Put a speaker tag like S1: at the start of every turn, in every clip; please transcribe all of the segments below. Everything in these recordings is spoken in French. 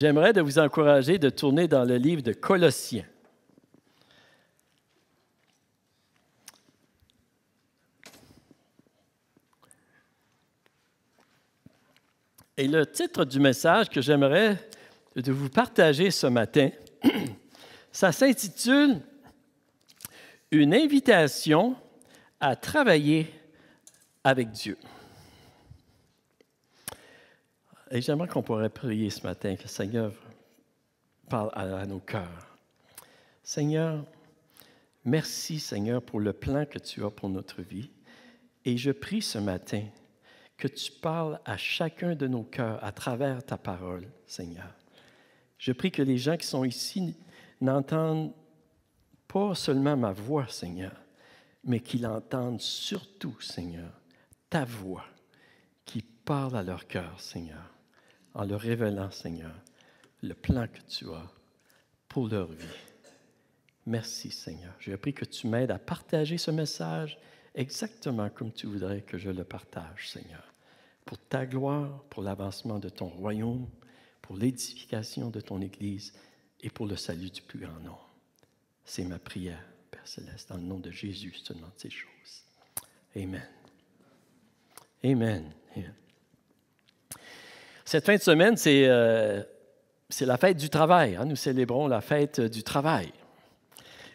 S1: J'aimerais de vous encourager de tourner dans le livre de Colossiens. Et le titre du message que j'aimerais de vous partager ce matin, ça s'intitule Une invitation à travailler avec Dieu. Et j'aimerais qu'on pourrait prier ce matin que le Seigneur parle à, à nos cœurs. Seigneur, merci Seigneur pour le plan que tu as pour notre vie. Et je prie ce matin que tu parles à chacun de nos cœurs à travers ta parole, Seigneur. Je prie que les gens qui sont ici n'entendent pas seulement ma voix, Seigneur, mais qu'ils entendent surtout, Seigneur, ta voix qui parle à leur cœur, Seigneur en leur révélant, Seigneur, le plan que tu as pour leur vie. Merci, Seigneur. J'ai appris que tu m'aides à partager ce message exactement comme tu voudrais que je le partage, Seigneur, pour ta gloire, pour l'avancement de ton royaume, pour l'édification de ton Église et pour le salut du plus grand nombre. C'est ma prière, Père Céleste, dans le nom de Jésus, seulement te ces choses. Amen. Amen. Amen. Cette fin de semaine, c'est euh, c'est la fête du travail. Hein. Nous célébrons la fête du travail.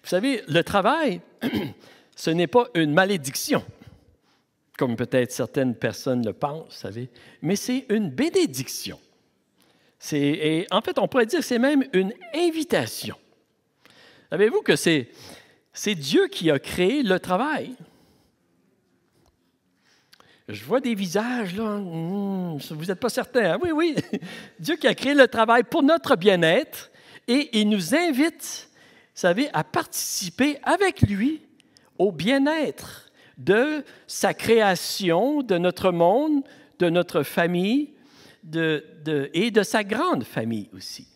S1: Vous savez, le travail, ce n'est pas une malédiction, comme peut-être certaines personnes le pensent, vous savez, mais c'est une bénédiction. Et en fait, on pourrait dire que c'est même une invitation. Savez-vous que c'est Dieu qui a créé le travail? Je vois des visages, là. Hmm, vous n'êtes pas certain. Hein? Oui, oui. Dieu qui a créé le travail pour notre bien-être et il nous invite, vous savez, à participer avec lui au bien-être de sa création, de notre monde, de notre famille et de sa grande famille aussi.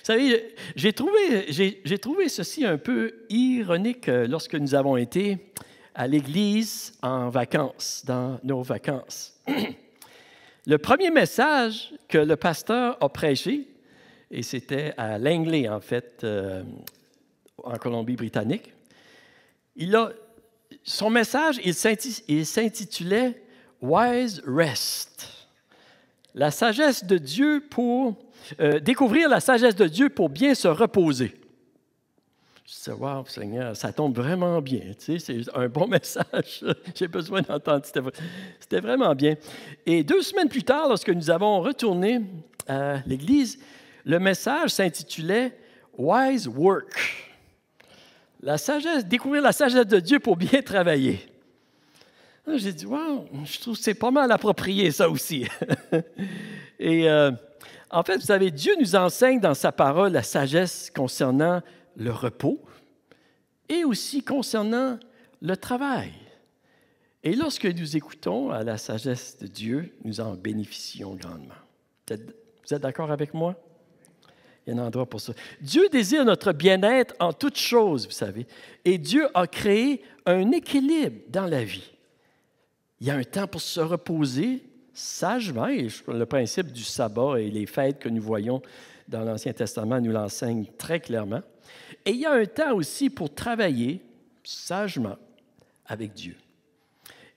S1: Vous savez, j'ai trouvé, j'ai, trouvé ceci un peu ironique euh, lorsque nous avons été à l'église en vacances, dans nos vacances. Le premier message que le pasteur a prêché, et c'était à Langley, en fait, euh, en Colombie-Britannique, il a, son message, il s'intitulait Wise Rest. La sagesse de Dieu pour euh, découvrir la sagesse de Dieu pour bien se reposer disais, waouh, Seigneur, ça tombe vraiment bien. Tu sais, c'est un bon message. J'ai besoin d'entendre. C'était vraiment bien. Et deux semaines plus tard, lorsque nous avons retourné à l'église, le message s'intitulait Wise Work. La sagesse, découvrir la sagesse de Dieu pour bien travailler. J'ai dit, waouh, je trouve que c'est pas mal approprié, ça aussi. Et euh, en fait, vous savez, Dieu nous enseigne dans sa parole la sagesse concernant le repos et aussi concernant le travail. Et lorsque nous écoutons à la sagesse de Dieu, nous en bénéficions grandement. Vous êtes, d'accord avec moi? Il y a un endroit pour ça. Dieu désire notre bien-être en toutes choses, vous savez. Et Dieu a créé un équilibre dans la vie. Il y a un temps pour se reposer sagement. Et le principe du sabbat et les fêtes que nous voyons dans l'Ancien Testament nous l'enseignent très clairement. Et il y a un temps aussi pour travailler sagement avec Dieu.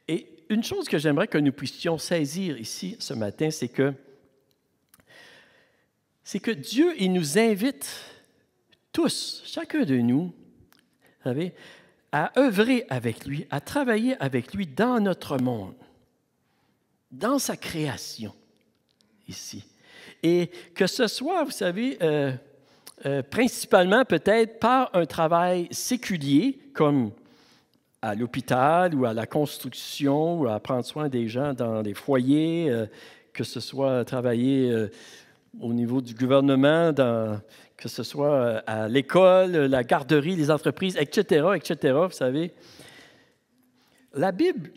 S1: Et une chose que j'aimerais que nous puissions saisir ici ce matin, c'est que c'est que Dieu, il nous invite tous, chacun de nous, vous savez, à œuvrer avec lui, à travailler avec lui dans notre monde, dans sa création, ici. Et que ce soit, vous savez, euh, euh, principalement peut-être par un travail séculier, comme à l'hôpital ou à la construction ou à prendre soin des gens dans les foyers, euh, que ce soit travailler euh, au niveau du gouvernement, que ce soit à l'école, la garderie, les entreprises, etc., etc., vous savez. La Bible,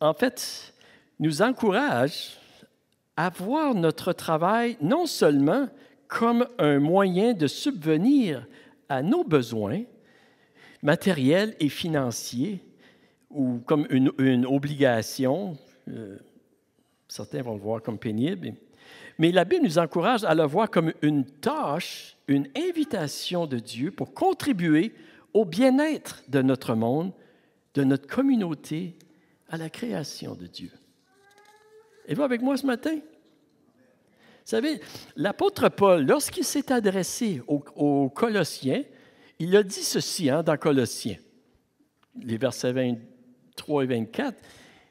S1: en fait, nous encourage à voir notre travail non seulement comme un moyen de subvenir à nos besoins matériels et financiers, ou comme une, obligation. Euh, certains vont le voir comme pénible. Mais la Bible nous encourage à le voir comme une tâche, une invitation de Dieu pour contribuer au bien-être de notre monde, de notre communauté, à la création de Dieu. Et va avec moi ce matin? Vous savez, l'apôtre Paul, lorsqu'il s'est adressé aux, Colossiens, il a dit ceci hein, dans Colossiens, les versets 23 et 24,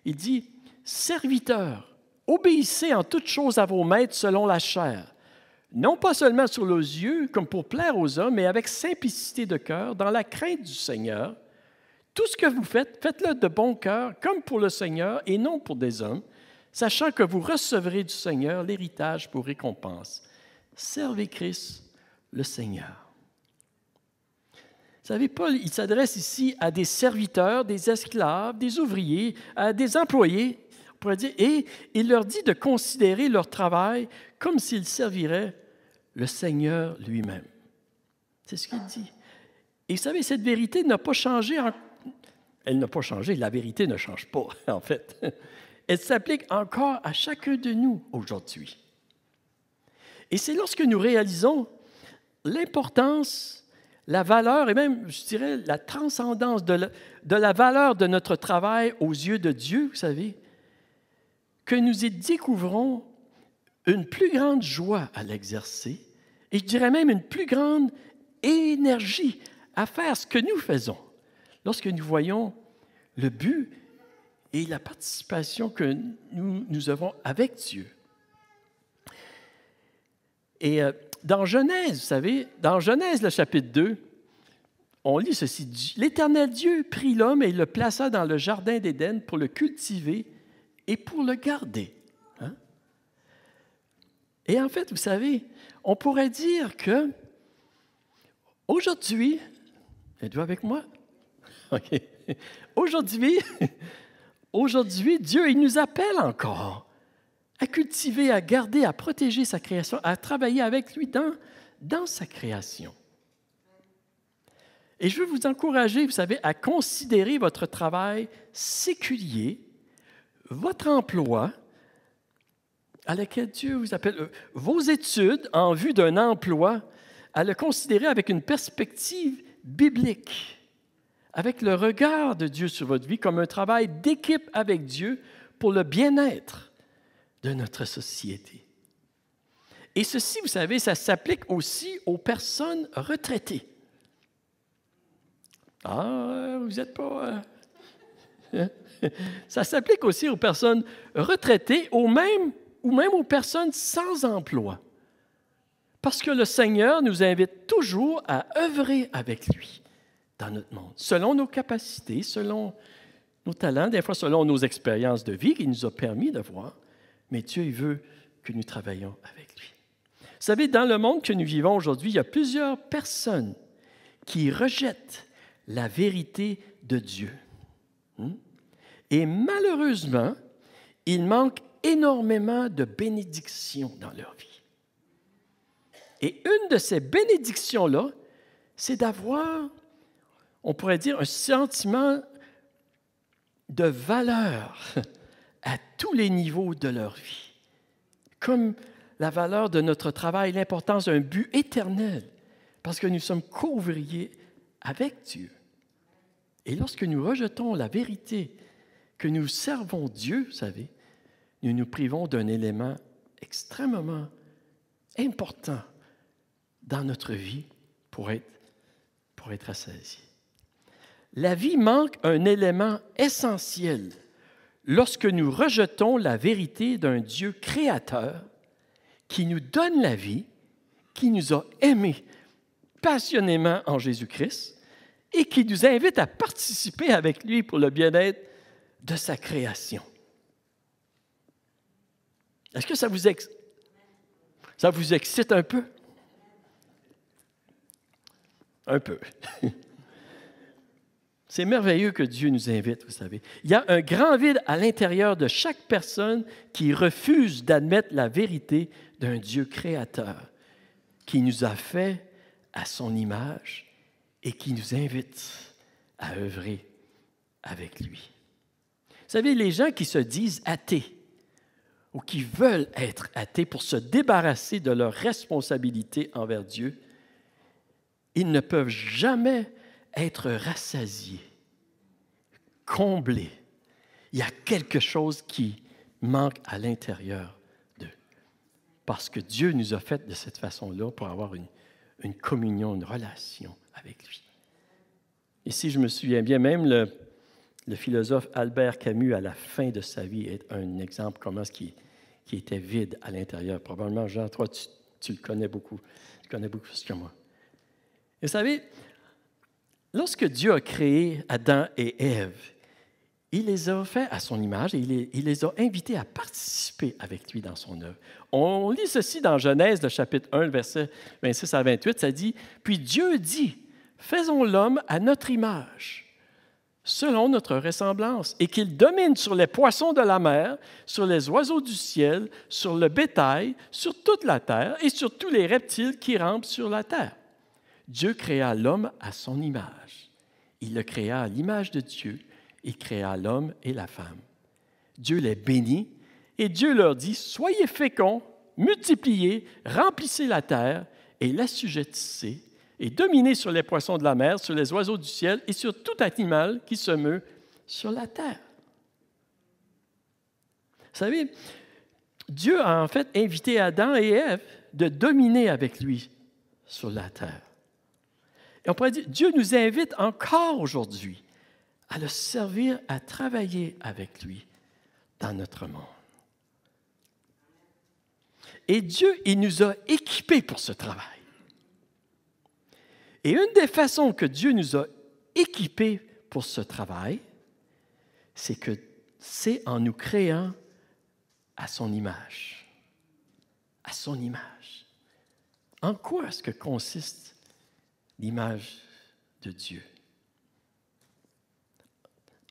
S1: il dit, Serviteurs, obéissez en toutes choses à vos maîtres selon la chair, non pas seulement sur leurs yeux, comme pour plaire aux hommes, mais avec simplicité de cœur, dans la crainte du Seigneur. Tout ce que vous faites, faites-le de bon cœur, comme pour le Seigneur et non pour des hommes, sachant que vous recevrez du Seigneur l'héritage pour récompense. Servez Christ le Seigneur. Vous savez, Paul, il s'adresse ici à des serviteurs, des esclaves, des ouvriers, à des employés, et il leur dit de considérer leur travail comme s'ils serviraient le Seigneur lui-même. C'est ce qu'il dit. Et vous savez, cette vérité n'a pas changé. Elle n'a pas changé, la vérité ne change pas, en fait elle s'applique encore à chacun de nous aujourd'hui. Et c'est lorsque nous réalisons l'importance, la valeur et même, je dirais, la transcendance de la, valeur de notre travail aux yeux de Dieu, vous savez, que nous y découvrons une plus grande joie à l'exercer et je dirais même une plus grande énergie à faire ce que nous faisons. Lorsque nous voyons le but et la participation que nous, avons avec Dieu. Et euh, dans Genèse, vous savez, dans Genèse, le chapitre 2, on lit ceci. L'Éternel Dieu prit l'homme et le plaça dans le jardin d'Éden pour le cultiver et pour le garder. Hein? Et en fait, vous savez, on pourrait dire que aujourd'hui, êtes-vous avec moi? Aujourd'hui, Aujourd'hui, Dieu, il nous appelle encore à cultiver, à garder, à protéger sa création, à travailler avec lui dans, dans sa création. Et je veux vous encourager, vous savez, à considérer votre travail séculier, votre emploi à laquelle Dieu vous appelle, euh, vos études en vue d'un emploi, à le considérer avec une perspective biblique avec le regard de Dieu sur votre vie comme un travail d'équipe avec Dieu pour le bien-être de notre société. Et ceci, vous savez, ça s'applique aussi aux personnes retraitées. Ah, vous n'êtes pas... Euh, ça s'applique aussi aux personnes retraitées aux mêmes, ou même aux personnes sans emploi. Parce que le Seigneur nous invite toujours à œuvrer avec lui dans notre monde, selon nos capacités, selon nos talents, des fois selon nos expériences de vie qu'il nous a permis de voir, mais Dieu veut que nous travaillions avec lui. Vous savez, dans le monde que nous vivons aujourd'hui, il y a plusieurs personnes qui rejettent la vérité de Dieu. Hmm? Et malheureusement, il manque énormément de bénédictions dans leur vie. Et une de ces bénédictions-là, c'est d'avoir on pourrait dire, un sentiment de valeur à tous les niveaux de leur vie, comme la valeur de notre travail, l'importance d'un but éternel, parce que nous sommes co avec Dieu. Et lorsque nous rejetons la vérité que nous servons Dieu, vous savez, nous nous privons d'un élément extrêmement important dans notre vie pour être, pour être assaisi la vie manque un élément essentiel lorsque nous rejetons la vérité d'un Dieu créateur qui nous donne la vie, qui nous a aimés passionnément en Jésus-Christ et qui nous invite à participer avec lui pour le bien-être de sa création. Est-ce que ça vous, ça vous excite un peu? Un peu. C'est merveilleux que Dieu nous invite, vous savez. Il y a un grand vide à l'intérieur de chaque personne qui refuse d'admettre la vérité d'un Dieu créateur qui nous a fait à son image et qui nous invite à œuvrer avec lui. Vous savez, les gens qui se disent athées ou qui veulent être athées pour se débarrasser de leur responsabilité envers Dieu, ils ne peuvent jamais être rassasiés Comblé, Il y a quelque chose qui manque à l'intérieur d'eux. Parce que Dieu nous a fait de cette façon-là pour avoir une, communion, une relation avec lui. Et si je me souviens bien, même le, philosophe Albert Camus, à la fin de sa vie, est un exemple comment ce qui, qui était vide à l'intérieur. Probablement, Jean, toi, tu, le connais beaucoup. Tu connais beaucoup plus que moi. Et vous savez, lorsque Dieu a créé Adam et Ève, il les a faits à son image et il les, a invités à participer avec lui dans son œuvre. On lit ceci dans Genèse, le chapitre 1, verset 26 à 28, ça dit, Puis Dieu dit, Faisons l'homme à notre image, selon notre ressemblance, et qu'il domine sur les poissons de la mer, sur les oiseaux du ciel, sur le bétail, sur toute la terre et sur tous les reptiles qui rampent sur la terre. Dieu créa l'homme à son image. Il le créa à l'image de Dieu et créa l'homme et la femme. Dieu les bénit et Dieu leur dit, Soyez féconds, multipliez, remplissez la terre et l'assujettissez, et dominez sur les poissons de la mer, sur les oiseaux du ciel et sur tout animal qui se meut sur la terre. Vous savez, Dieu a en fait invité Adam et Ève de dominer avec lui sur la terre. Et on pourrait dire, Dieu nous invite encore aujourd'hui à le servir, à travailler avec lui dans notre monde. Et Dieu, il nous a équipés pour ce travail. Et une des façons que Dieu nous a équipés pour ce travail, c'est que c'est en nous créant à son image. À son image. En quoi est-ce que consiste l'image de Dieu?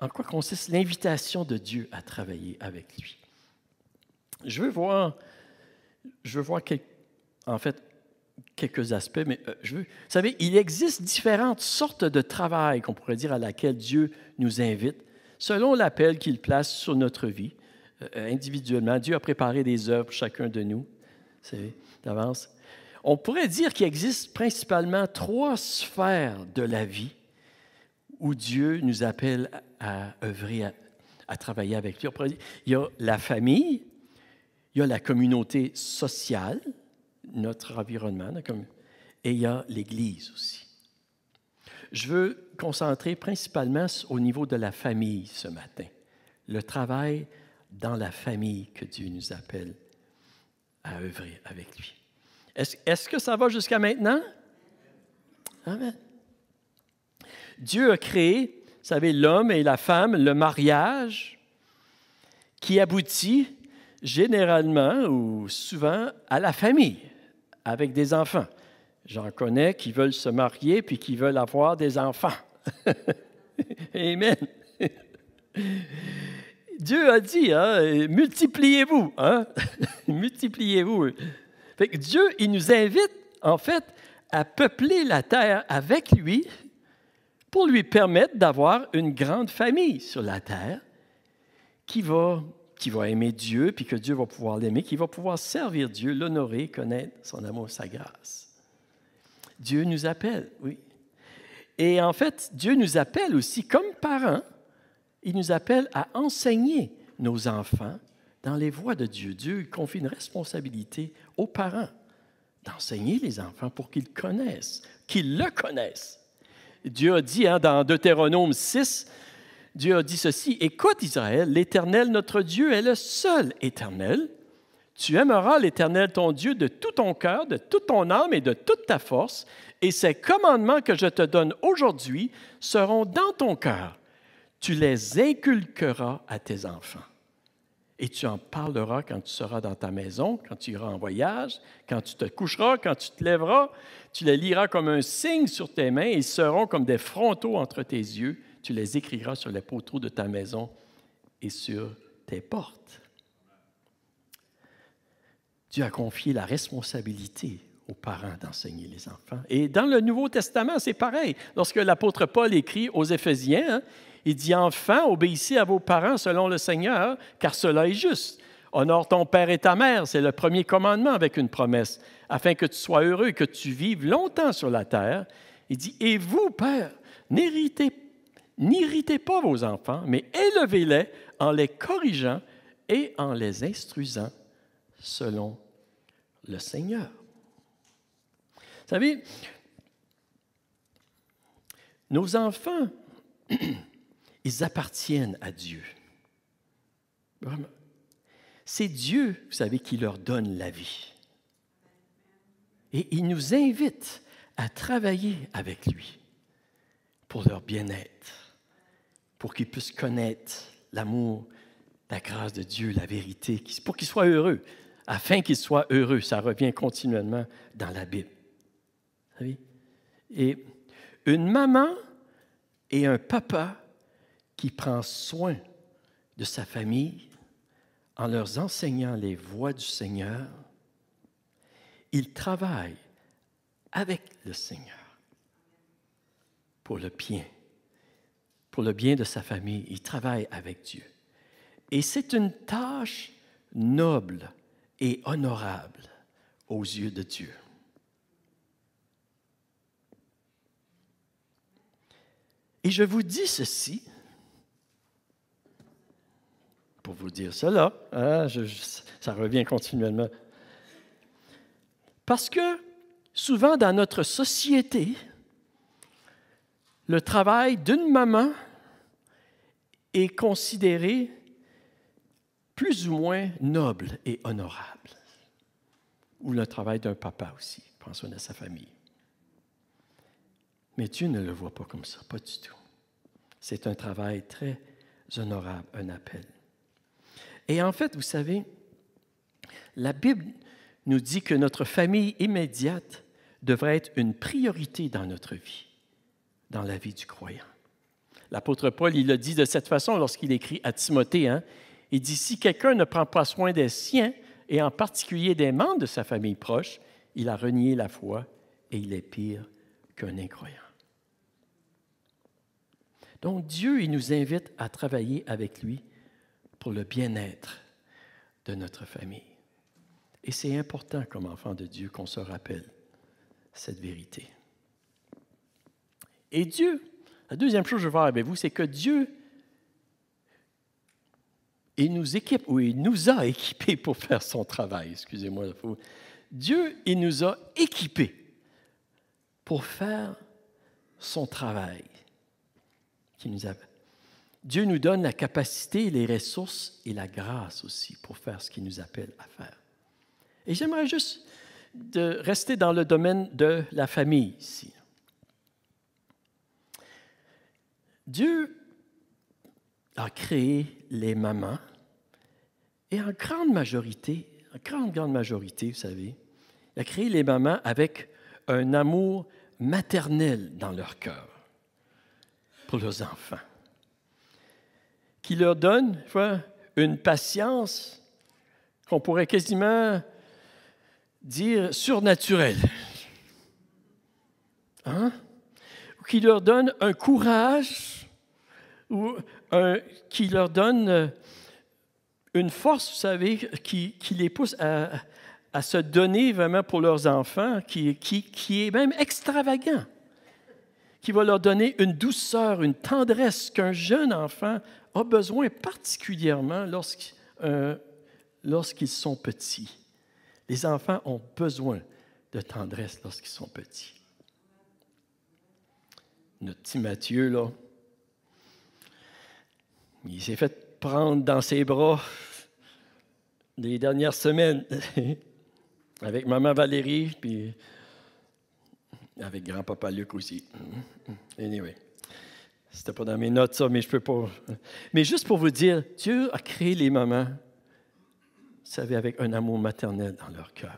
S1: en quoi consiste l'invitation de Dieu à travailler avec lui. Je veux voir, je veux voir en fait quelques aspects, mais euh, je veux, vous savez, il existe différentes sortes de travail qu'on pourrait dire à laquelle Dieu nous invite, selon l'appel qu'il place sur notre vie euh, individuellement. Dieu a préparé des œuvres pour chacun de nous, c'est d'avance. On pourrait dire qu'il existe principalement trois sphères de la vie où Dieu nous appelle à œuvrer, à, travailler avec lui. Il y a la famille, il y a la communauté sociale, notre environnement, et il y a l'Église aussi. Je veux concentrer principalement au niveau de la famille ce matin, le travail dans la famille que Dieu nous appelle à œuvrer avec lui. Est-ce que ça va jusqu'à maintenant? Amen. Dieu a créé savez, l'homme et la femme, le mariage, qui aboutit généralement ou souvent à la famille, avec des enfants. J'en connais qui veulent se marier puis qui veulent avoir des enfants. Amen. Dieu a dit, hein, multipliez-vous, hein. multipliez-vous. Dieu, il nous invite en fait à peupler la terre avec lui pour lui permettre d'avoir une grande famille sur la terre qui va, qui va aimer Dieu, puis que Dieu va pouvoir l'aimer, qui va pouvoir servir Dieu, l'honorer, connaître son amour, sa grâce. Dieu nous appelle, oui. Et en fait, Dieu nous appelle aussi, comme parents, il nous appelle à enseigner nos enfants dans les voies de Dieu. Dieu confie une responsabilité aux parents d'enseigner les enfants pour qu'ils connaissent, qu'ils le connaissent Dieu a dit hein, dans Deutéronome 6, Dieu a dit ceci, Écoute Israël, l'Éternel notre Dieu est le seul Éternel. Tu aimeras l'Éternel ton Dieu de tout ton cœur, de toute ton âme et de toute ta force, et ces commandements que je te donne aujourd'hui seront dans ton cœur. Tu les inculqueras à tes enfants et tu en parleras quand tu seras dans ta maison, quand tu iras en voyage, quand tu te coucheras, quand tu te lèveras. Tu les liras comme un signe sur tes mains, ils seront comme des frontaux entre tes yeux. Tu les écriras sur les poteaux de ta maison et sur tes portes. Dieu a confié la responsabilité aux parents d'enseigner les enfants. Et dans le Nouveau Testament, c'est pareil. Lorsque l'apôtre Paul écrit aux Éphésiens, hein, il dit, enfin obéissez à vos parents selon le Seigneur, car cela est juste. Honore ton père et ta mère, c'est le premier commandement avec une promesse, afin que tu sois heureux et que tu vives longtemps sur la terre. Il dit, et vous, père, n'irritez pas vos enfants, mais élevez-les en les corrigeant et en les instruisant selon le Seigneur. Vous savez, nos enfants ils appartiennent à Dieu. C'est Dieu, vous savez, qui leur donne la vie. Et il nous invite à travailler avec lui pour leur bien-être, pour qu'ils puissent connaître l'amour, la grâce de Dieu, la vérité, pour qu'ils soient heureux, afin qu'ils soient heureux. Ça revient continuellement dans la Bible. Vous Et une maman et un papa qui prend soin de sa famille en leur enseignant les voies du Seigneur, il travaille avec le Seigneur pour le bien, pour le bien de sa famille. Il travaille avec Dieu. Et c'est une tâche noble et honorable aux yeux de Dieu. Et je vous dis ceci, pour vous dire cela. Hein, ça revient continuellement. Parce que souvent dans notre société, le travail d'une maman est considéré plus ou moins noble et honorable. Ou le travail d'un papa aussi, pensons à sa famille. Mais Dieu ne le voit pas comme ça, pas du tout. C'est un travail très honorable, un appel. Et en fait, vous savez, la Bible nous dit que notre famille immédiate devrait être une priorité dans notre vie, dans la vie du croyant. L'apôtre Paul, il le dit de cette façon lorsqu'il écrit à Timothée. Hein. Il dit, si quelqu'un ne prend pas soin des siens, et en particulier des membres de sa famille proche, il a renié la foi et il est pire qu'un incroyant. Donc Dieu, il nous invite à travailler avec lui pour le bien-être de notre famille. Et c'est important comme enfant de Dieu qu'on se rappelle cette vérité. Et Dieu, la deuxième chose que je veux avec vous, c'est que Dieu, il nous équipe, ou il nous a équipés pour faire son travail, excusez-moi. Dieu, il nous a équipés pour faire son travail qui nous a. Dieu nous donne la capacité, les ressources et la grâce aussi pour faire ce qu'il nous appelle à faire. Et j'aimerais juste de rester dans le domaine de la famille ici. Dieu a créé les mamans et en grande majorité, en grande, grande majorité, vous savez, il a créé les mamans avec un amour maternel dans leur cœur pour leurs enfants qui leur donne une patience qu'on pourrait quasiment dire surnaturelle. Hein? Qui leur donne un courage ou qui leur donne euh, une force, vous savez, qui, les pousse à, se donner vraiment pour leurs enfants, qui, qui est même extravagant, qui va leur donner une douceur, une tendresse qu'un jeune enfant a besoin particulièrement euh, lorsqu'ils sont petits. Les enfants ont besoin de tendresse lorsqu'ils sont petits. Notre petit Mathieu, là, il s'est fait prendre dans ses bras les dernières semaines avec maman Valérie, puis avec grand-papa Luc aussi. Anyway. C'était pas dans mes notes, ça, mais je peux pas. Mais juste pour vous dire, Dieu a créé les mamans, vous savez, avec un amour maternel dans leur cœur.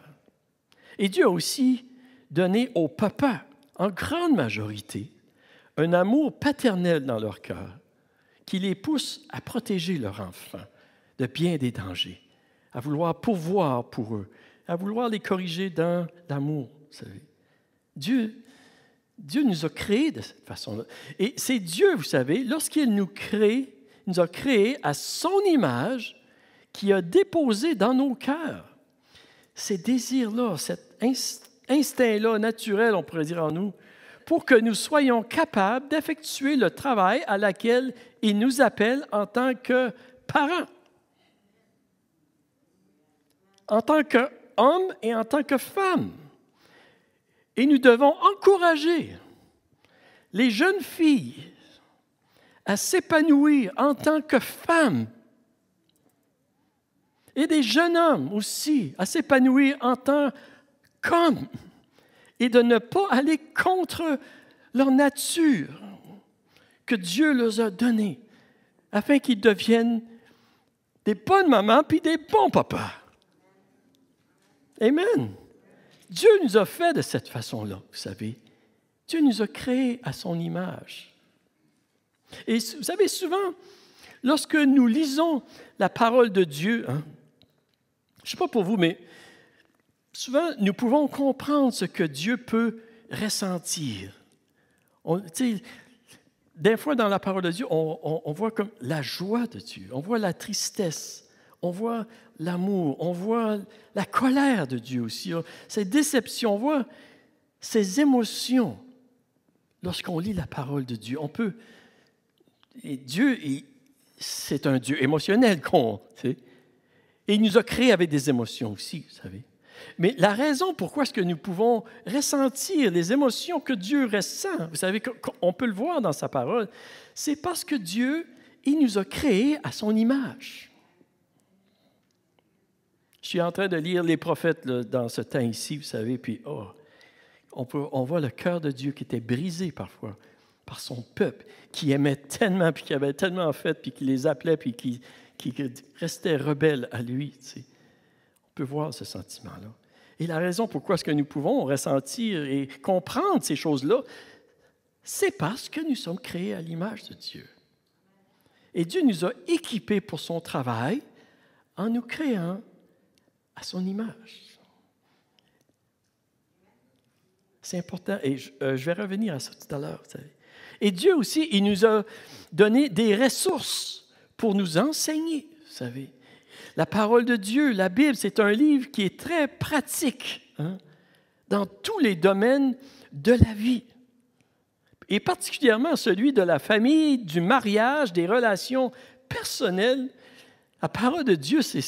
S1: Et Dieu a aussi donné aux papas, en grande majorité, un amour paternel dans leur cœur qui les pousse à protéger leur enfant de bien des dangers, à vouloir pourvoir pour eux, à vouloir les corriger dans savez. Dieu Dieu nous a créés de cette façon-là. Et c'est Dieu, vous savez, lorsqu'il nous crée, nous a créés à son image, qui a déposé dans nos cœurs ces désirs-là, cet instinct-là naturel, on pourrait dire en nous, pour que nous soyons capables d'effectuer le travail à laquelle il nous appelle en tant que parents, en tant qu'hommes et en tant que femmes. Et nous devons encourager les jeunes filles à s'épanouir en tant que femmes et des jeunes hommes aussi à s'épanouir en tant qu'hommes et de ne pas aller contre leur nature que Dieu leur a donnée afin qu'ils deviennent des bonnes mamans puis des bons papas. Amen. Dieu nous a fait de cette façon-là, vous savez. Dieu nous a créés à son image. Et vous savez, souvent, lorsque nous lisons la parole de Dieu, hein, je ne sais pas pour vous, mais souvent, nous pouvons comprendre ce que Dieu peut ressentir. On, des fois, dans la parole de Dieu, on voit comme la joie de Dieu, on voit la tristesse, on voit l'amour, on voit la colère de Dieu aussi, ces déceptions, on voit ces émotions lorsqu'on lit la parole de Dieu. On peut. Dieu, c'est un Dieu émotionnel qu'on. Et il nous a créés avec des émotions aussi, vous savez. Mais la raison pourquoi est-ce que nous pouvons ressentir les émotions que Dieu ressent, vous savez, on peut le voir dans sa parole, c'est parce que Dieu, il nous a créés à son image. Je suis en train de lire les prophètes dans ce temps ici, vous savez, puis oh, on, peut, on voit le cœur de Dieu qui était brisé parfois par son peuple, qui aimait tellement, puis qui avait tellement fait, puis qui les appelait, puis qui, restait rebelle à lui. On peut voir ce sentiment-là. Et la raison pourquoi est-ce que nous pouvons ressentir et comprendre ces choses-là, c'est parce que nous sommes créés à l'image de Dieu. Et Dieu nous a équipés pour son travail en nous créant à son image. C'est important. Et euh, je, vais revenir à ça tout à l'heure. Et Dieu aussi, il nous a donné des ressources pour nous enseigner, vous savez. La parole de Dieu, la Bible, c'est un livre qui est très pratique hein, dans tous les domaines de la vie. Et particulièrement celui de la famille, du mariage, des relations personnelles. La parole de Dieu, c'est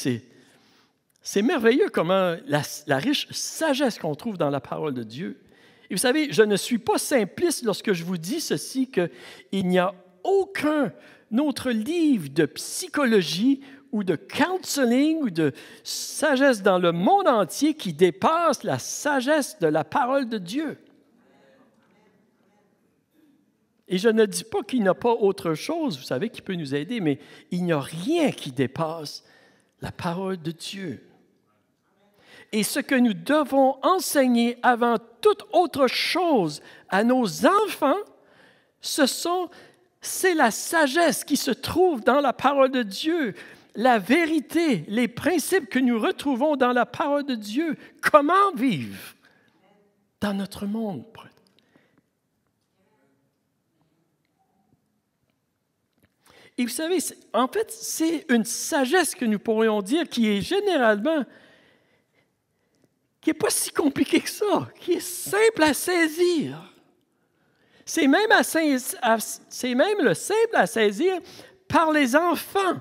S1: c'est merveilleux comment la, riche sagesse qu'on trouve dans la parole de Dieu. Et vous savez, je ne suis pas simpliste lorsque je vous dis ceci, qu'il n'y a aucun autre livre de psychologie ou de counseling ou de sagesse dans le monde entier qui dépasse la sagesse de la parole de Dieu. Et je ne dis pas qu'il n'y a pas autre chose, vous savez, qui peut nous aider, mais il n'y a rien qui dépasse la parole de Dieu et ce que nous devons enseigner avant toute autre chose à nos enfants, ce sont, c'est la sagesse qui se trouve dans la parole de Dieu, la vérité, les principes que nous retrouvons dans la parole de Dieu. Comment vivre dans notre monde? Et vous savez, en fait, c'est une sagesse que nous pourrions dire qui est généralement qui n'est pas si compliqué que ça, qui est simple à saisir. C'est même, même le simple à saisir par les enfants.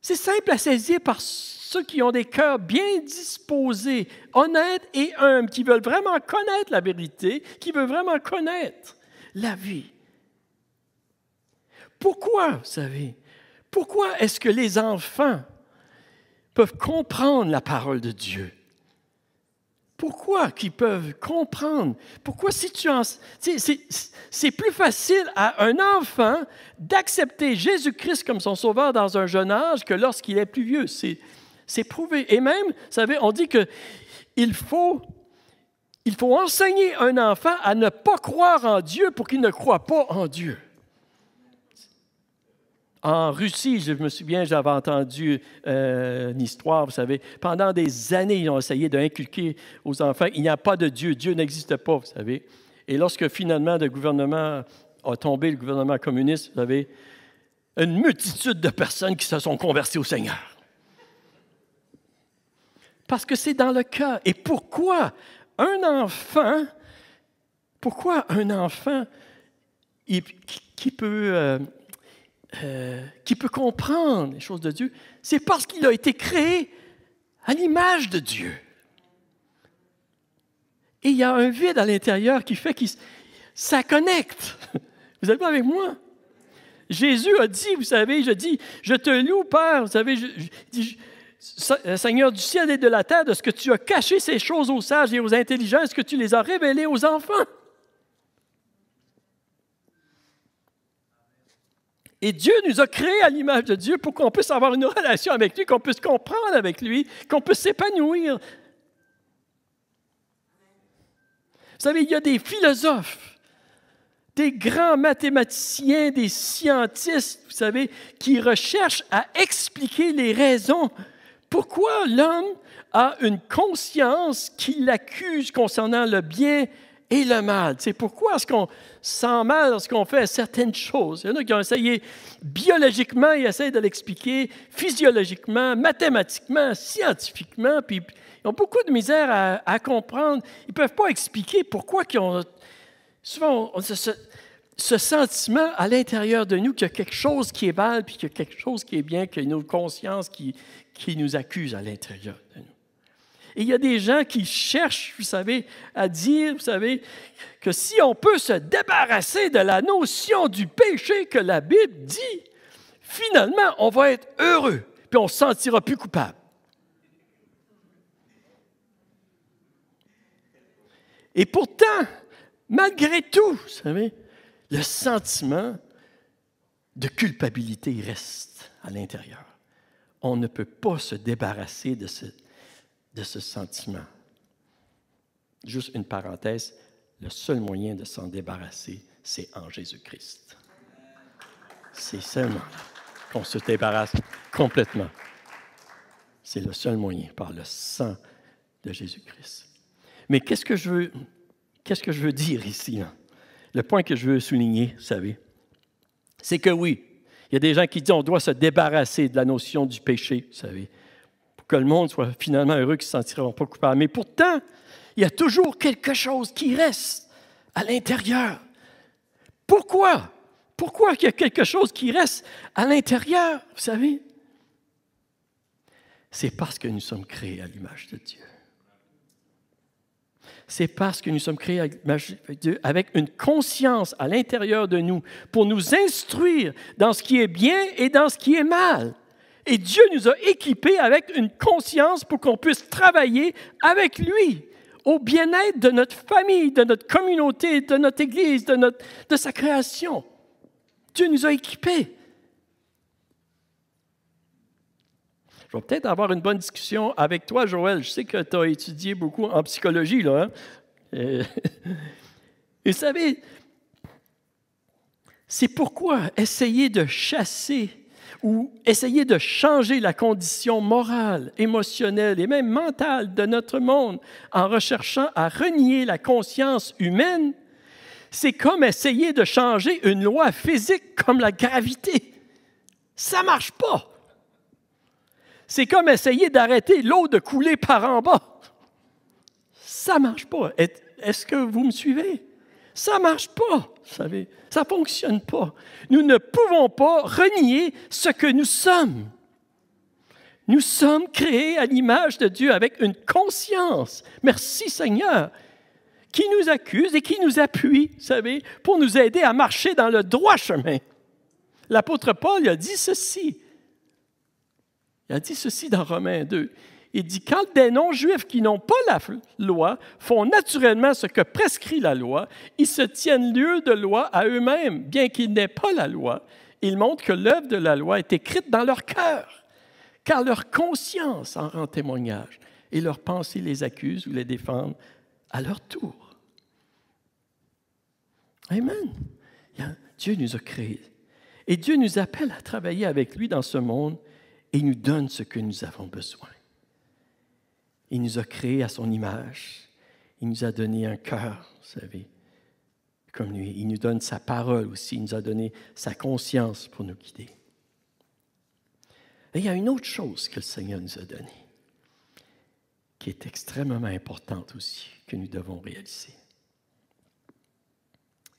S1: C'est simple à saisir par ceux qui ont des cœurs bien disposés, honnêtes et humbles, qui veulent vraiment connaître la vérité, qui veulent vraiment connaître la vie. Pourquoi, vous savez, pourquoi est-ce que les enfants peuvent comprendre la parole de Dieu? pourquoi qu'ils peuvent comprendre? Pourquoi si tu en... C'est plus facile à un enfant d'accepter Jésus-Christ comme son sauveur dans un jeune âge que lorsqu'il est plus vieux. C'est prouvé. Et même, vous savez, on dit qu'il faut, il faut enseigner un enfant à ne pas croire en Dieu pour qu'il ne croie pas en Dieu. En Russie, je me souviens, j'avais entendu euh, une histoire, vous savez, pendant des années, ils ont essayé d'inculquer aux enfants, il n'y a pas de Dieu, Dieu n'existe pas, vous savez. Et lorsque finalement le gouvernement a tombé, le gouvernement communiste, vous savez, une multitude de personnes qui se sont converties au Seigneur. Parce que c'est dans le cas. Et pourquoi un enfant, pourquoi un enfant qui, peut... Euh, euh, qui peut comprendre les choses de Dieu, c'est parce qu'il a été créé à l'image de Dieu. Et il y a un vide à l'intérieur qui fait que ça connecte. Vous êtes pas avec moi? Jésus a dit, vous savez, je dis, je te loue, Père, vous savez, euh, Seigneur du ciel et de la terre, de ce que tu as caché ces choses aux sages et aux intelligents, ce que tu les as révélées aux enfants? Et Dieu nous a créés à l'image de Dieu pour qu'on puisse avoir une relation avec lui, qu'on puisse comprendre avec lui, qu'on puisse s'épanouir. Vous savez, il y a des philosophes, des grands mathématiciens, des scientistes, vous savez, qui recherchent à expliquer les raisons pourquoi l'homme a une conscience qui l'accuse concernant le bien et le mal. C'est pourquoi est-ce qu'on sent mal lorsqu'on fait certaines choses. Il y en a qui ont essayé biologiquement, ils essayent de l'expliquer physiologiquement, mathématiquement, scientifiquement, puis ils ont beaucoup de misère à, comprendre. Ils ne peuvent pas expliquer pourquoi ils ont... Souvent, ce sentiment à l'intérieur de nous qu'il y a quelque chose qui est mal, puis qu'il y a quelque chose qui est bien, qu'il y a une conscience qui, qui nous accuse à l'intérieur de nous. Et il y a des gens qui cherchent, vous savez, à dire, vous savez, que si on peut se débarrasser de la notion du péché que la Bible dit, finalement, on va être heureux, puis on ne se sentira plus coupable. Et pourtant, malgré tout, vous savez, le sentiment de culpabilité reste à l'intérieur. On ne peut pas se débarrasser de ce, de ce sentiment. Juste une parenthèse, le seul moyen de s'en débarrasser, c'est en Jésus-Christ. C'est seulement qu'on se débarrasse complètement. C'est le seul moyen, par le sang de Jésus-Christ. Mais qu'est-ce que je veux, qu'est-ce que je veux dire ici? Le point que je veux souligner, vous savez, c'est que oui, il y a des gens qui disent on doit se débarrasser de la notion du péché, vous savez que le monde soit finalement heureux, qu'ils ne se sentiront pas coupables. Mais pourtant, il y a toujours quelque chose qui reste à l'intérieur. Pourquoi? Pourquoi il y a quelque chose qui reste à l'intérieur, vous savez? C'est parce que nous sommes créés à l'image de Dieu. C'est parce que nous sommes créés à l'image de Dieu avec une conscience à l'intérieur de nous pour nous instruire dans ce qui est bien et dans ce qui est mal. Et Dieu nous a équipés avec une conscience pour qu'on puisse travailler avec lui au bien-être de notre famille, de notre communauté, de notre Église, de, notre, de sa création. Dieu nous a équipés. Je vais peut-être avoir une bonne discussion avec toi, Joël. Je sais que tu as étudié beaucoup en psychologie, là. Et, hein? euh, et vous savez, c'est pourquoi essayer de chasser ou essayer de changer la condition morale, émotionnelle et même mentale de notre monde en recherchant à renier la conscience humaine, c'est comme essayer de changer une loi physique comme la gravité. Ça ne marche pas. C'est comme essayer d'arrêter l'eau de couler par en bas. Ça ne marche pas. Est-ce que vous me suivez? ça ne marche pas, vous savez, ça ne fonctionne pas. Nous ne pouvons pas renier ce que nous sommes. Nous sommes créés à l'image de Dieu avec une conscience, merci Seigneur, qui nous accuse et qui nous appuie, vous savez, pour nous aider à marcher dans le droit chemin. L'apôtre Paul a dit ceci. Il a dit ceci dans Romains 2. Il dit, quand des non-juifs qui n'ont pas la loi font naturellement ce que prescrit la loi, ils se tiennent lieu de loi à eux-mêmes, bien qu'ils n'aient pas la loi. Ils montrent que l'œuvre de la loi est écrite dans leur cœur, car leur conscience en rend témoignage, et leurs pensées les accusent ou les défendent à leur tour. Amen. Dieu nous a créés. Et Dieu nous appelle à travailler avec lui dans ce monde et nous donne ce que nous avons besoin. Il nous a créés à son image. Il nous a donné un cœur, vous savez, comme lui. Il nous donne sa parole aussi. Il nous a donné sa conscience pour nous guider. Et il y a une autre chose que le Seigneur nous a donnée, qui est extrêmement importante aussi, que nous devons réaliser.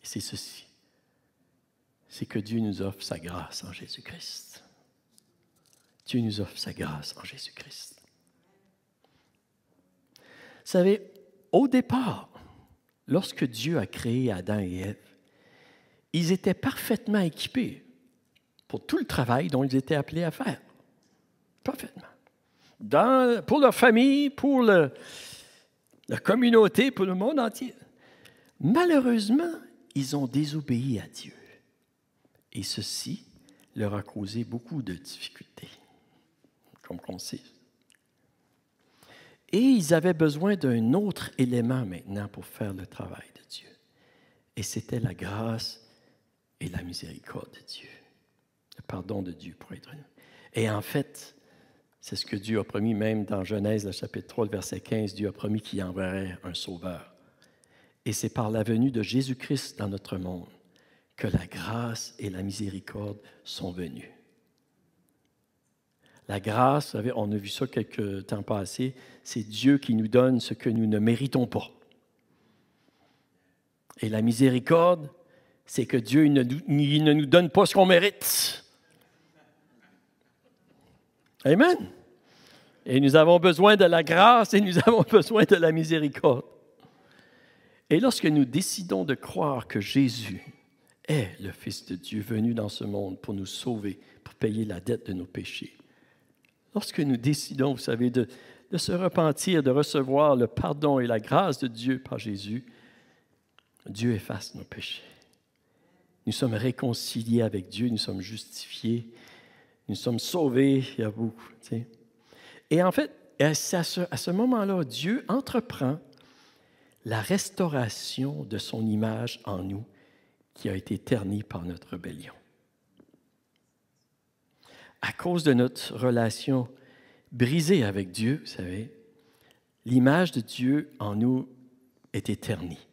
S1: Et c'est ceci c'est que Dieu nous offre sa grâce en Jésus-Christ. Dieu nous offre sa grâce en Jésus-Christ savez, au départ, lorsque Dieu a créé Adam et Ève, ils étaient parfaitement équipés pour tout le travail dont ils étaient appelés à faire. Parfaitement. pour leur famille, pour la communauté, pour le monde entier. Malheureusement, ils ont désobéi à Dieu. Et ceci leur a causé beaucoup de difficultés, comme on sait. Et ils avaient besoin d'un autre élément maintenant pour faire le travail de Dieu. Et c'était la grâce et la miséricorde de Dieu. Le pardon de Dieu pour être nous. Et en fait, c'est ce que Dieu a promis, même dans Genèse, le chapitre 3, verset 15, Dieu a promis qu'il enverrait un sauveur. Et c'est par la venue de Jésus-Christ dans notre monde que la grâce et la miséricorde sont venues. La grâce, vous savez, on a vu ça quelques temps passés, c'est Dieu qui nous donne ce que nous ne méritons pas. Et la miséricorde, c'est que Dieu ne nous donne pas ce qu'on mérite. Amen. Et nous avons besoin de la grâce et nous avons besoin de la miséricorde. Et lorsque nous décidons de croire que Jésus est le Fils de Dieu venu dans ce monde pour nous sauver, pour payer la dette de nos péchés, Lorsque nous décidons, vous savez, de, se repentir, de recevoir le pardon et la grâce de Dieu par Jésus, Dieu efface nos péchés. Nous sommes réconciliés avec Dieu, nous sommes justifiés, nous sommes sauvés, il y a Et en fait, à ce, à ce moment-là, Dieu entreprend la restauration de son image en nous qui a été ternie par notre rébellion à cause de notre relation brisée avec Dieu, vous savez, l'image de Dieu en nous est éternie,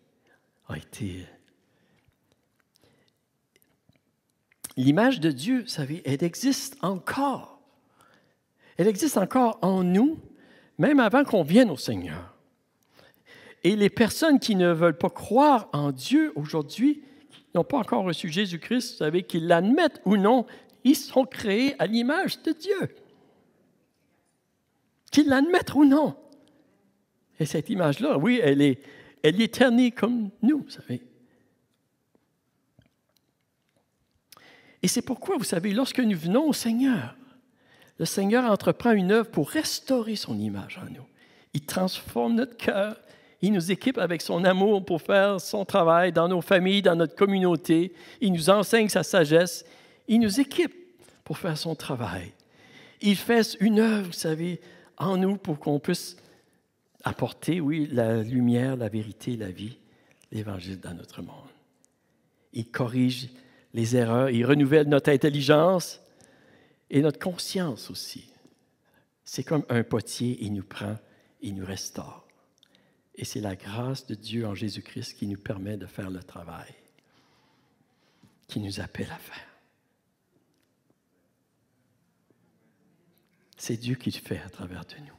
S1: a été. Euh, l'image de Dieu, vous savez, elle existe encore. Elle existe encore en nous, même avant qu'on vienne au Seigneur. Et les personnes qui ne veulent pas croire en Dieu aujourd'hui, qui n'ont pas encore reçu Jésus-Christ, vous savez, qu'ils l'admettent ou non, ils sont créés à l'image de Dieu. Qu'ils l'admettent ou non. Et cette image-là, oui, elle est, elle est ternie comme nous, vous savez. Et c'est pourquoi, vous savez, lorsque nous venons au Seigneur, le Seigneur entreprend une œuvre pour restaurer son image en nous. Il transforme notre cœur, il nous équipe avec son amour pour faire son travail dans nos familles, dans notre communauté, il nous enseigne sa sagesse, il nous équipe pour faire son travail. Il fait une œuvre, vous savez, en nous pour qu'on puisse apporter, oui, la lumière, la vérité, la vie, l'évangile dans notre monde. Il corrige les erreurs, il renouvelle notre intelligence et notre conscience aussi. C'est comme un potier, il nous prend, il nous restaure. Et c'est la grâce de Dieu en Jésus-Christ qui nous permet de faire le travail, qui nous appelle à faire. C'est Dieu qui le fait à travers de nous.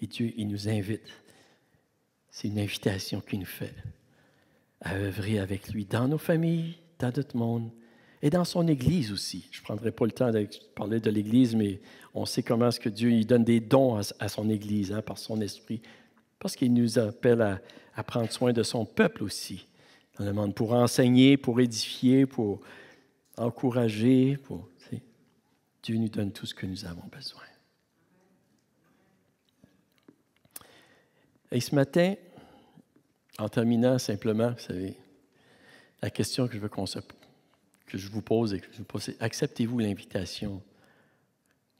S1: Et Dieu, il nous invite. C'est une invitation qu'il nous fait à œuvrer avec lui dans nos familles, dans notre monde et dans son Église aussi. Je ne prendrai pas le temps de parler de l'Église, mais on sait comment est-ce que Dieu il donne des dons à, son Église hein, par son esprit, parce qu'il nous appelle à, à, prendre soin de son peuple aussi, dans le monde, pour enseigner, pour édifier, pour encourager, pour Dieu nous donne tout ce que nous avons besoin. Et ce matin, en terminant simplement, vous savez, la question que je veux que je vous pose et que je vous pose, acceptez-vous l'invitation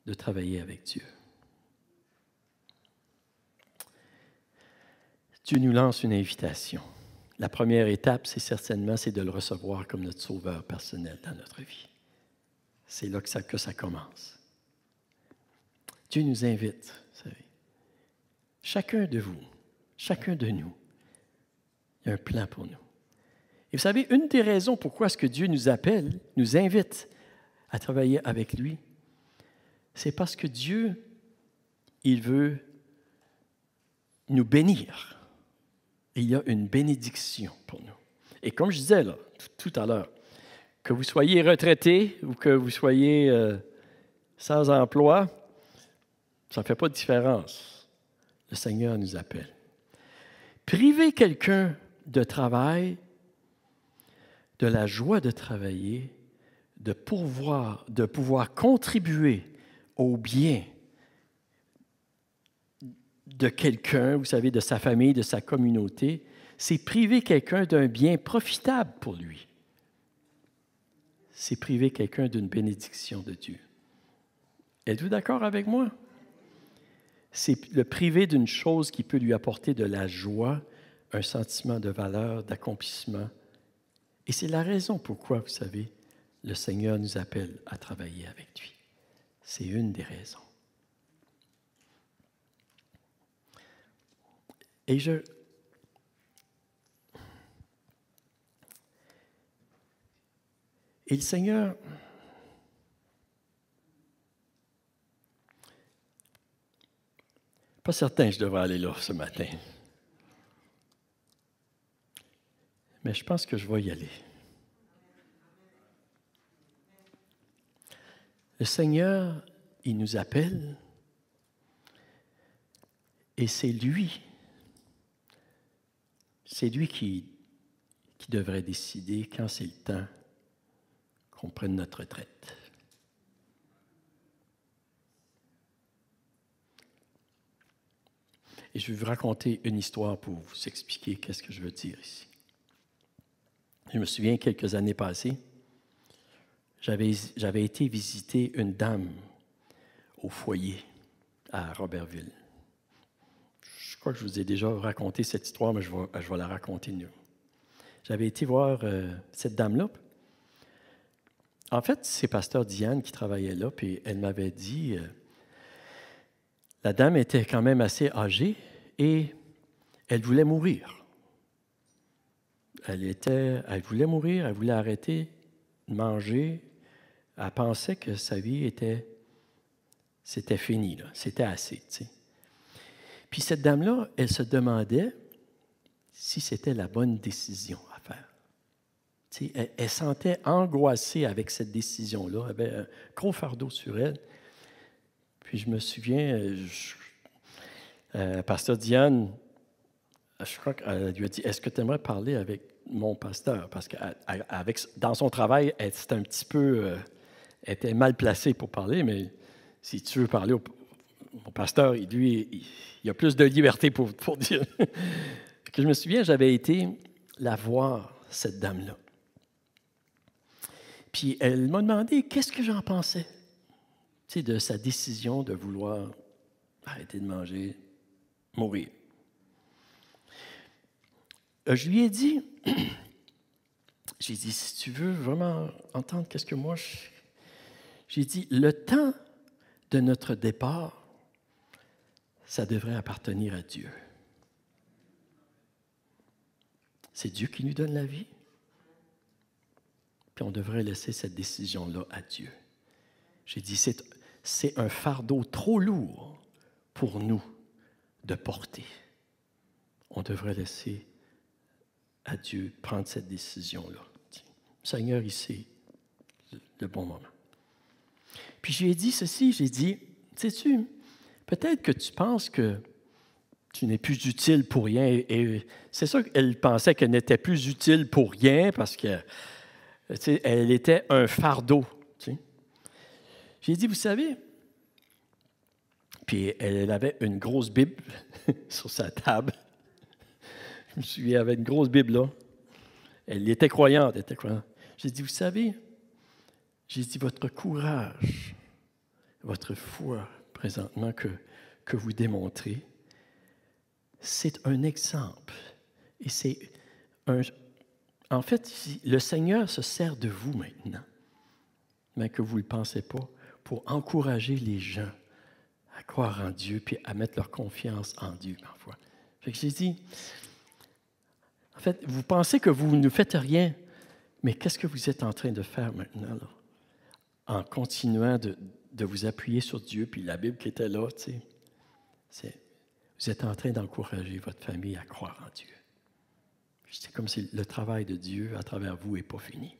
S1: de travailler avec Dieu? Dieu nous lance une invitation. La première étape, c'est certainement, c'est de le recevoir comme notre sauveur personnel dans notre vie. C'est là que ça, que ça commence. Dieu nous invite, vous savez. Chacun de vous, chacun de nous, il y a un plan pour nous. Et vous savez, une des raisons pourquoi ce que Dieu nous appelle, nous invite à travailler avec lui, c'est parce que Dieu, il veut nous bénir. il y a une bénédiction pour nous. Et comme je disais là, tout à l'heure, que vous soyez retraité ou que vous soyez euh, sans emploi, ça ne fait pas de différence. Le Seigneur nous appelle. Priver quelqu'un de travail, de la joie de travailler, de de pouvoir contribuer au bien de quelqu'un, vous savez, de sa famille, de sa communauté, c'est priver quelqu'un d'un bien profitable pour lui c'est priver quelqu'un d'une bénédiction de Dieu. Êtes-vous d'accord avec moi? C'est le priver d'une chose qui peut lui apporter de la joie, un sentiment de valeur, d'accomplissement. Et c'est la raison pourquoi, vous savez, le Seigneur nous appelle à travailler avec lui. C'est une des raisons. Et je, Et le Seigneur, pas certain que je devrais aller là ce matin, mais je pense que je vais y aller. Le Seigneur, il nous appelle et c'est lui, c'est lui qui, qui devrait décider quand c'est le temps qu'on prenne notre retraite. Et je vais vous raconter une histoire pour vous expliquer qu'est-ce que je veux dire ici. Je me souviens, quelques années passées, j'avais été visiter une dame au foyer à Robertville. Je crois que je vous ai déjà raconté cette histoire, mais je vais, je vais la raconter nouveau. J'avais été voir euh, cette dame-là en fait, c'est pasteur Diane qui travaillait là, puis elle m'avait dit, euh, la dame était quand même assez âgée et elle voulait mourir. Elle, était, elle voulait mourir, elle voulait arrêter de manger. Elle pensait que sa vie était, c'était fini, c'était assez. Puis cette dame-là, elle se demandait si c'était la bonne décision elle, sentait angoissée avec cette décision-là. avait un gros fardeau sur elle. Puis je me souviens, euh, euh, pasteur Diane, je crois qu'elle lui a dit Est-ce que tu aimerais parler avec mon pasteur Parce que dans son travail, elle était un petit peu. Euh, était mal placée pour parler, mais si tu veux parler au, pasteur, lui, il, il, a plus de liberté pour, pour dire. que je me souviens, j'avais été la voir, cette dame-là. Puis elle m'a demandé qu'est-ce que j'en pensais tu de sa décision de vouloir arrêter de manger, mourir. Euh, je lui ai dit, j'ai dit, si tu veux vraiment entendre qu'est-ce que moi, j'ai dit, le temps de notre départ, ça devrait appartenir à Dieu. C'est Dieu qui nous donne la vie. Puis on devrait laisser cette décision-là à Dieu. J'ai dit, c'est un fardeau trop lourd pour nous de porter. On devrait laisser à Dieu prendre cette décision-là. Seigneur, ici, le bon moment. Puis j'ai dit ceci, j'ai dit, sais-tu, peut-être que tu penses que tu n'es plus utile pour rien. Et c'est sûr qu'elle pensait qu'elle n'était plus utile pour rien parce que elle était un fardeau. J'ai dit, vous savez, puis elle avait une grosse Bible sur sa table. Je me souviens, elle avait une grosse Bible là. Elle était croyante, elle était croyante. J'ai dit, vous savez, j'ai dit, votre courage, votre foi présentement que, que vous démontrez, c'est un exemple. Et c'est un, en fait, le Seigneur se sert de vous maintenant, mais que vous ne le pensez pas, pour encourager les gens à croire en Dieu puis à mettre leur confiance en Dieu parfois. Fait j'ai dit, en fait, vous pensez que vous ne faites rien, mais qu'est-ce que vous êtes en train de faire maintenant, en continuant de, vous appuyer sur Dieu, puis la Bible qui était là, tu vous êtes en train d'encourager votre famille à croire en Dieu. C'est comme si le travail de Dieu à travers vous n'est pas fini.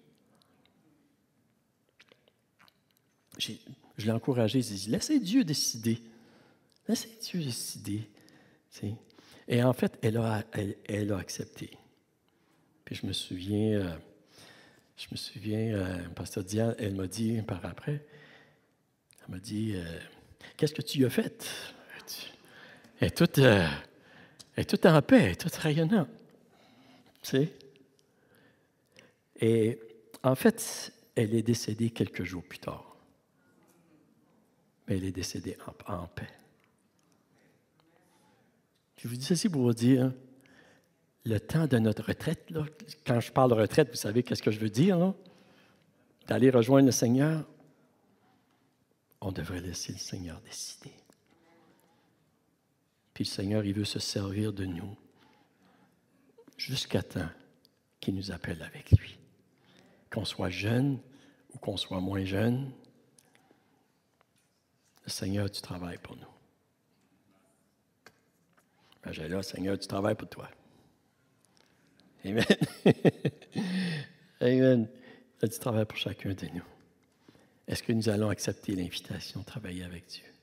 S1: Je l'ai encouragé, je dit, laissez Dieu décider. Laissez Dieu décider. Et en fait, elle a, elle, accepté. Puis je me souviens, euh, je me souviens, euh, Pasteur Diane, elle m'a dit par après, elle m'a dit, euh, qu'est-ce que tu as fait? Elle est elle est toute en paix, elle est toute rayonnante sais. Et en fait, elle est décédée quelques jours plus tard. Mais elle est décédée en, paix. Je vous dis ceci pour vous dire, le temps de notre retraite, quand je parle de retraite, vous savez qu'est-ce que je veux dire, d'aller rejoindre le Seigneur, on devrait laisser le Seigneur décider. Puis le Seigneur, il veut se servir de nous jusqu'à temps qu'il nous appelle avec lui. Qu'on soit jeune ou qu'on soit moins jeune, le Seigneur, tu travailles pour nous. Ben, j'ai là, Seigneur, tu travailles pour toi. Amen. Amen. tu travailles pour chacun de nous. Est-ce que nous allons accepter l'invitation de travailler avec Dieu?